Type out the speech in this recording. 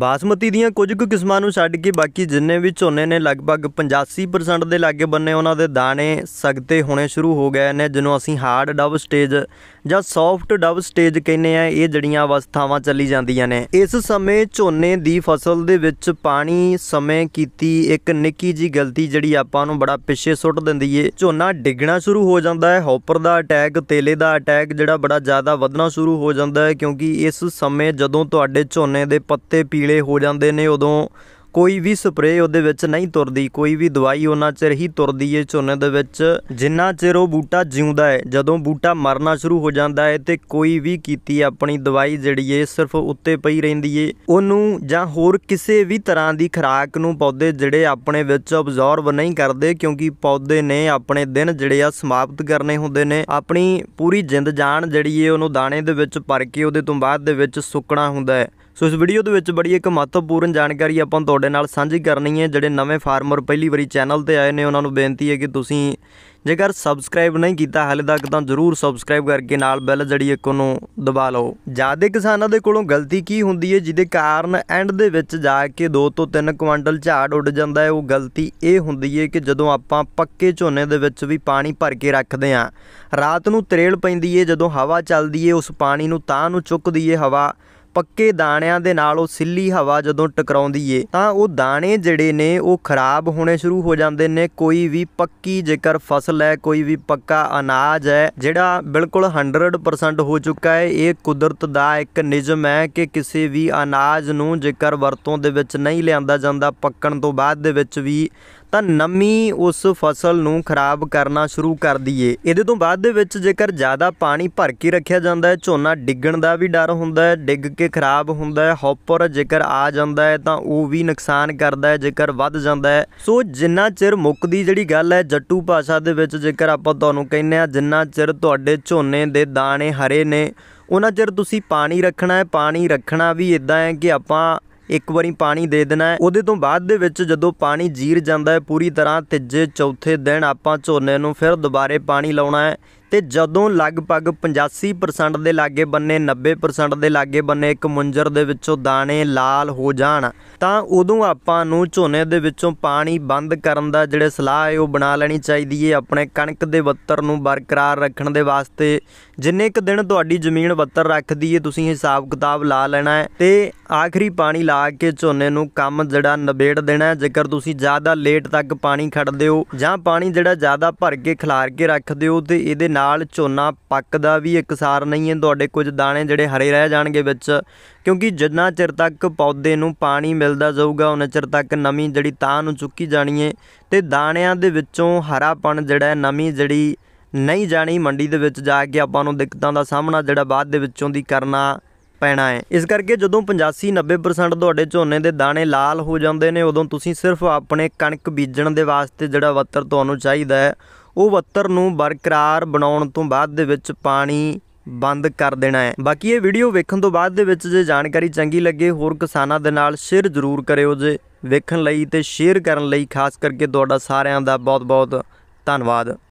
ਬਾਸਮਤੀ ਦੀਆਂ ਕੁਝ ਕੁ ਕਿਸਮਾਂ ਨੂੰ ਛੱਡ ਕੇ ਬਾਕੀ ਜਿੰਨੇ ਵੀ ਝੋਨੇ ਨੇ ਲਗਭਗ 85% ਦੇ ਲਾਗੇ ਬੰਨੇ ਉਹਨਾਂ ਦੇ ਦਾਣੇ ਸਖਤੇ ਹੋਣੇ ਸ਼ੁਰੂ ਹੋ ਗਏ ਨੇ ਜਿਹਨੂੰ ਅਸੀਂ ਹਾਰਡ ਡਵ ਸਟੇਜ ਜਾਂ ਸੌਫਟ ਡਵ ਸਟੇਜ ਕਹਿੰਦੇ ਆ ਇਹ ਜੜੀਆਂ ਅਵਸਥਾਵਾਂ ਚੱਲੀ ਜਾਂਦੀਆਂ ਨੇ ਇਸ ਸਮੇਂ ਝੋਨੇ ਦੀ ਫਸਲ ਦੇ ਵਿੱਚ ਪਾਣੀ ਸਮੇਂ ਕੀਤੀ ਇੱਕ ਨਿੱਕੀ ਜੀ ਗਲਤੀ ਜਿਹੜੀ ਆਪਾਂ ਨੂੰ ਬੜਾ ਪਿੱਛੇ ਸੁੱਟ ਦਿੰਦੀ ਏ ਝੋਨਾ ਡਿੱਗਣਾ ਸ਼ੁਰੂ ਹੋ ਜਾਂਦਾ ਹੈ ਹੌਪਰ ਦਾ ਅਟੈਕ ਤੇਲੇ ਦਾ ਅਟੈਕ ਜਿਹੜਾ ਬੜਾ ਜ਼ਿਆਦਾ ਵਧਣਾ ਸ਼ੁਰੂ ਹੋ ਜਾਂਦਾ ਹੈ ਕਿਉਂਕਿ ਇਸ ਸਮੇਂ ਜਦੋਂ ਤੁਹਾਡੇ ਝੋਨੇ ਦੇ ਪੱਤੇ ਪੀਲੇ ਹੋ ਜਾਂਦੇ ਨੇ ਉਦੋਂ ਕੋਈ ਵੀ ਸਪਰੇਅ ਉਹਦੇ ਵਿੱਚ ਨਹੀਂ ਤੁਰਦੀ ਕੋਈ ਵੀ ਦਵਾਈ ਉਹਨਾਂ ਚਿਰ ਹੀ ਤੁਰਦੀ ਏ ਝੋਨੇ ਦੇ ਵਿੱਚ ਜਿੰਨਾ ਚਿਰ ਉਹ ਬੂਟਾ ਜਿਉਂਦਾ ਹੈ ਜਦੋਂ ਬੂਟਾ ਮਰਨਾ ਸ਼ੁਰੂ ਹੋ ਜਾਂਦਾ ਹੈ ਤੇ ਕੋਈ ਵੀ ਕੀਤੀ ਆਪਣੀ ਦਵਾਈ ਜਿਹੜੀ ਏ ਸਿਰਫ ਉੱਤੇ ਪਈ ਰਹਿੰਦੀ ਏ ਉਹਨੂੰ ਜਾਂ ਹੋਰ ਕਿਸੇ ਵੀ ਤਰ੍ਹਾਂ ਦੀ ਖਰਾਕ ਨੂੰ ਪੌਦੇ ਜਿਹੜੇ ਆਪਣੇ ਵਿੱਚ ਅਬਜ਼ੌਰਬ ਨਹੀਂ ਕਰਦੇ ਕਿਉਂਕਿ ਪੌਦੇ ਨੇ ਆਪਣੇ ਦਿਨ ਜਿਹੜੇ ਆ ਸਮਾਪਤ ਕਰਨੇ ਹੁੰਦੇ ਨੇ ਆਪਣੀ ਪੂਰੀ ਜਿੰਦ ਜਾਨ ਜਿਹੜੀ ਏ ਉਹਨੂੰ ਦਾਣੇ ਦੇ ਵਿੱਚ ਭਰ ਕੇ ਉਹਦੇ ਤੋਂ ਬਾਅਦ ਦੇ ਵਿੱਚ ਸੁੱਕਣਾ ਹੁੰਦਾ ਹੈ ਸੋ ਇਸ ਵੀਡੀਓ ਦੇ ਵਿੱਚ ਬੜੀ ਇੱਕ ਮਹੱਤਵਪੂਰਨ ਜਾਣਕਾਰੀ ਆਪਾਂ ਤੁਹਾਡੇ ਨਾਲ ਸਾਂਝੀ ਕਰਨੀ ਹੈ ਜਿਹੜੇ ਨਵੇਂ ਫਾਰਮਰ ਪਹਿਲੀ ਵਾਰੀ ਚੈਨਲ ਤੇ ਆਏ ਨੇ ਉਹਨਾਂ ਨੂੰ ਬੇਨਤੀ ਹੈ ਕਿ ਤੁਸੀਂ ਜੇਕਰ ਸਬਸਕ੍ਰਾਈਬ ਨਹੀਂ ਕੀਤਾ ਹਾਲੇ ਤੱਕ ਤਾਂ ਜ਼ਰੂਰ ਸਬਸਕ੍ਰਾਈਬ ਕਰਕੇ ਨਾਲ ਬੈਲ ਜਿਹੜੀ ਇੱਕ ਨੂੰ ਦਬਾ ਲਓ ਜਿਆਦਾ ਕਿਸਾਨਾਂ ਦੇ ਕੋਲੋਂ ਗਲਤੀ ਕੀ ਹੁੰਦੀ ਹੈ ਜਿਹਦੇ ਕਾਰਨ ਐਂਡ ਦੇ ਵਿੱਚ ਜਾ ਕੇ 2 ਤੋਂ 3 ਕੁਇੰਟਲ ਝਾੜ ਉੱਡ ਜਾਂਦਾ ਹੈ ਉਹ ਗਲਤੀ ਇਹ ਹੁੰਦੀ ਹੈ ਕਿ ਜਦੋਂ ਆਪਾਂ ਪੱਕੇ ਝੋਨੇ ਦੇ ਵਿੱਚ ਵੀ ਪਾਣੀ ਭਰ ਕੇ ਰੱਖਦੇ ਆਂ ਰਾਤ ਨੂੰ ਤਰੇਲ ਪੈਂਦੀ ਹੈ ਜਦੋਂ ਹਵਾ ਚੱਲਦੀ ਹੈ ਉਸ ਪਾਣੀ ਨੂੰ ਤਾਂ ਨੂੰ ਚੁੱਕਦੀ ਹੈ ਹਵਾ ਪੱਕੇ ਦਾਣਿਆਂ ਦੇ ਨਾਲ ਉਹ ਸਿੱਲੀ ਹਵਾ ਜਦੋਂ ਟਕਰਾਉਂਦੀ ਏ ਤਾਂ ਉਹ ਦਾਣੇ ਜਿਹੜੇ ਨੇ ਉਹ ਖਰਾਬ ਹੋਣੇ ਸ਼ੁਰੂ ਹੋ ਜਾਂਦੇ ਨੇ ਕੋਈ ਵੀ ਪੱਕੀ ਜੇਕਰ ਫਸਲ ਹੈ ਕੋਈ ਵੀ ਪੱਕਾ ਅਨਾਜ ਹੈ ਜਿਹੜਾ ਬਿਲਕੁਲ 100% ਹੋ ਚੁੱਕਾ ਹੈ ਇਹ ਕੁਦਰਤ ਦਾ ਇੱਕ ਨਿਯਮ ਹੈ ਕਿ ਕਿਸੇ ਵੀ ਅਨਾਜ ਨੂੰ ਜੇਕਰ ਵਰਤੋਂ ਦੇ ਵਿੱਚ ਨਹੀਂ ਲਿਆਂਦਾ ਜਾਂਦਾ ਪੱਕਣ ਤੋਂ ਬਾਅਦ ਦੇ ਵਿੱਚ ਵੀ ਤਾਂ ਨਮੀ ਉਸ ਫਸਲ ਨੂੰ ਖਰਾਬ ਕਰਨਾ ਸ਼ੁਰੂ ਕਰਦੀ ਏ ਇਹਦੇ ਤੋਂ ਬਾਅਦ ਦੇ ਵਿੱਚ ਜੇਕਰ ਜ਼ਿਆਦਾ ਪਾਣੀ ਭਰ ਕੇ ਰੱਖਿਆ ਜਾਂਦਾ ਹੈ ਝੋਨਾ ਡਿੱਗਣ ਦਾ ਵੀ ਡਰ ਹੁੰਦਾ ਹੈ ਡਿੱਗ ਕੇ ਖਰਾਬ ਹੁੰਦਾ ਹੈ ਹੌਪਰ ਜੇਕਰ ਆ ਜਾਂਦਾ ਹੈ ਤਾਂ ਉਹ ਵੀ ਨੁਕਸਾਨ ਕਰਦਾ ਹੈ ਜੇਕਰ ਵੱਧ ਜਾਂਦਾ ਹੈ ਸੋ ਜਿੰਨਾ ਚਿਰ ਮੁੱਕਦੀ ਜਿਹੜੀ ਗੱਲ ਹੈ ਜੱਟੂ ਭਾਸ਼ਾ ਦੇ ਵਿੱਚ ਜੇਕਰ ਆਪਾਂ ਤੁਹਾਨੂੰ ਕਹਿੰਨੇ ਆ ਜਿੰਨਾ ਚਿਰ ਤੁਹਾਡੇ ਝੋਨੇ ਦੇ ਦਾਣੇ ਹਰੇ ਨੇ ਉਹਨਾਂ ਚਿਰ ਤੁਸੀਂ ਪਾਣੀ ਰੱਖਣਾ ਹੈ ਪਾਣੀ ਰੱਖਣਾ ਵੀ ਇਦਾਂ ਹੈ ਕਿ ਆਪਾਂ ਇੱਕ ਵਾਰੀ ਪਾਣੀ ਦੇ ਦੇਣਾ ਹੈ ਉਹਦੇ ਤੋਂ ਬਾਅਦ ਦੇ ਵਿੱਚ ਜਦੋਂ ਪਾਣੀ ਜੀਰ ਜਾਂਦਾ ਹੈ ਪੂਰੀ ਤਰ੍ਹਾਂ ਤੀਜੇ ਚੌਥੇ ਦਿਨ ਆਪਾਂ ਝੋਨੇ ਨੂੰ ਫਿਰ ਦੁਬਾਰੇ ਪਾਣੀ ਲਾਉਣਾ ਹੈ ਤੇ ਜਦੋਂ ਲਗਭਗ 85% ਦੇ ਲਾਗੇ ਬੰਨੇ 90% ਦੇ ਲਾਗੇ ਬੰਨੇ ਇੱਕ ਮੁੰਜਰ ਦੇ ਵਿੱਚੋਂ ਦਾਣੇ ਲਾਲ ਹੋ ਜਾਣ ਤਾਂ ਉਦੋਂ ਆਪਾਂ ਨੂੰ ਝੋਨੇ ਦੇ ਵਿੱਚੋਂ ਪਾਣੀ ਬੰਦ ਕਰਨ ਦਾ ਜਿਹੜੇ ਸਲਾਹ ਹੈ ਉਹ ਬਣਾ ਲੈਣੀ ਚਾਹੀਦੀ ਹੈ ਆਪਣੇ ਕਣਕ ਦੇ ਬੱਤਰ ਨੂੰ ਬਰਕਰਾਰ ਰੱਖਣ ਦੇ ਵਾਸਤੇ ਜਿੰਨੇ ਇੱਕ ਦਿਨ ਤੁਹਾਡੀ ਜ਼ਮੀਨ ਬੱਤਰ ਰੱਖਦੀ ਏ ਤੁਸੀਂ ਹਿਸਾਬ ਕਿਤਾਬ ਲਾ ਲੈਣਾ ਹੈ ਤੇ ਆਖਰੀ ਪਾਣੀ ਲਾ ਕੇ ਝੋਨੇ ਨੂੰ ਕੰਮ ਜਿਹੜਾ ਨਵੇੜ ਦੇਣਾ ਹੈ ਜੇਕਰ ਤੁਸੀਂ ਜ਼ਿਆਦਾ ਲੇਟ ਤੱਕ ਪਾਣੀ ਖੜਦੇ ਹੋ ਜਾਂ ਪਾਣੀ ਜਿਹੜਾ ਜ਼ਿਆਦਾ ਭਰ ਕੇ ਖਿਲਾਰ ਕੇ ਰੱਖਦੇ ਹੋ ਤੇ ਇਹਦੇ ਨਾਲ ਝੋਨਾ ਪੱਕਦਾ ਵੀ ਸਾਰ ਨਹੀਂ ਹੈ ਤੁਹਾਡੇ ਕੁਝ ਦਾਣੇ ਜਿਹੜੇ ਹਰੇ ਰਹਿ ਜਾਣਗੇ ਵਿੱਚ ਕਿਉਂਕਿ ਜਿੰਨਾ ਚਿਰ ਤੱਕ ਪੌਦੇ ਨੂੰ ਪਾਣੀ ਮਿਲਦਾ ਜਾਊਗਾ ਉਹਨਾਂ ਚਿਰ ਤੱਕ ਨਮੀ ਜਿਹੜੀ ਤਾਂ ਨੂੰ ਚੁੱਕੀ ਜਾਣੀ ਹੈ ਤੇ ਦਾਣਿਆਂ ਦੇ ਵਿੱਚੋਂ ਹਰਾਪਣ ਜਿਹੜਾ ਨਮੀ ਜਿਹੜੀ ਨਹੀਂ ਜਾਣੀ ਮੰਡੀ ਦੇ ਵਿੱਚ ਜਾ ਕੇ ਆਪਾਂ ਨੂੰ ਦਿੱਕਤਾਂ ਦਾ ਸਾਹਮਣਾ ਜਿਹੜਾ ਬਾਅਦ ਦੇ ਵਿੱਚੋਂ ਦੀ ਕਰਨਾ ਪੈਣਾ ਹੈ ਇਸ ਕਰਕੇ ਜਦੋਂ 85 90% ਤੁਹਾਡੇ ਝੋਨੇ ਦੇ ਦਾਣੇ ਲਾਲ ਹੋ ਜਾਂਦੇ ਨੇ ਉਦੋਂ ਤੁਸੀਂ ਸਿਰਫ ਆਪਣੇ ਕਣਕ ਬੀਜਣ ਦੇ ਵਾਸਤੇ ਜਿਹੜਾ ਵੱਤਰ ਤੁਹਾਨੂੰ ਚਾਹੀਦਾ ਹੈ ਉਹ ਵੱਤਰ ਨੂੰ ਬਰਕਰਾਰ ਬਣਾਉਣ ਤੋਂ ਬਾਅਦ ਦੇ ਵਿੱਚ ਪਾਣੀ ਬੰਦ ਕਰ ਦੇਣਾ ਹੈ ਬਾਕੀ ਇਹ ਵੀਡੀਓ ਵੇਖਣ ਤੋਂ ਬਾਅਦ ਦੇ ਵਿੱਚ ਜੇ ਜਾਣਕਾਰੀ ਚੰਗੀ ਲੱਗੇ ਹੋਰ ਕਿਸਾਨਾਂ ਦੇ ਨਾਲ ਸ਼ੇਅਰ ਜ਼ਰੂਰ ਕਰਿਓ ਜੇ ਵੇਖਣ ਲਈ ਤੇ ਸ਼ੇਅਰ ਕਰਨ ਲਈ ਖਾਸ ਕਰਕੇ ਤੁਹਾਡਾ ਸਾਰਿਆਂ ਦਾ ਬਹੁਤ-ਬਹੁਤ ਧੰਨਵਾਦ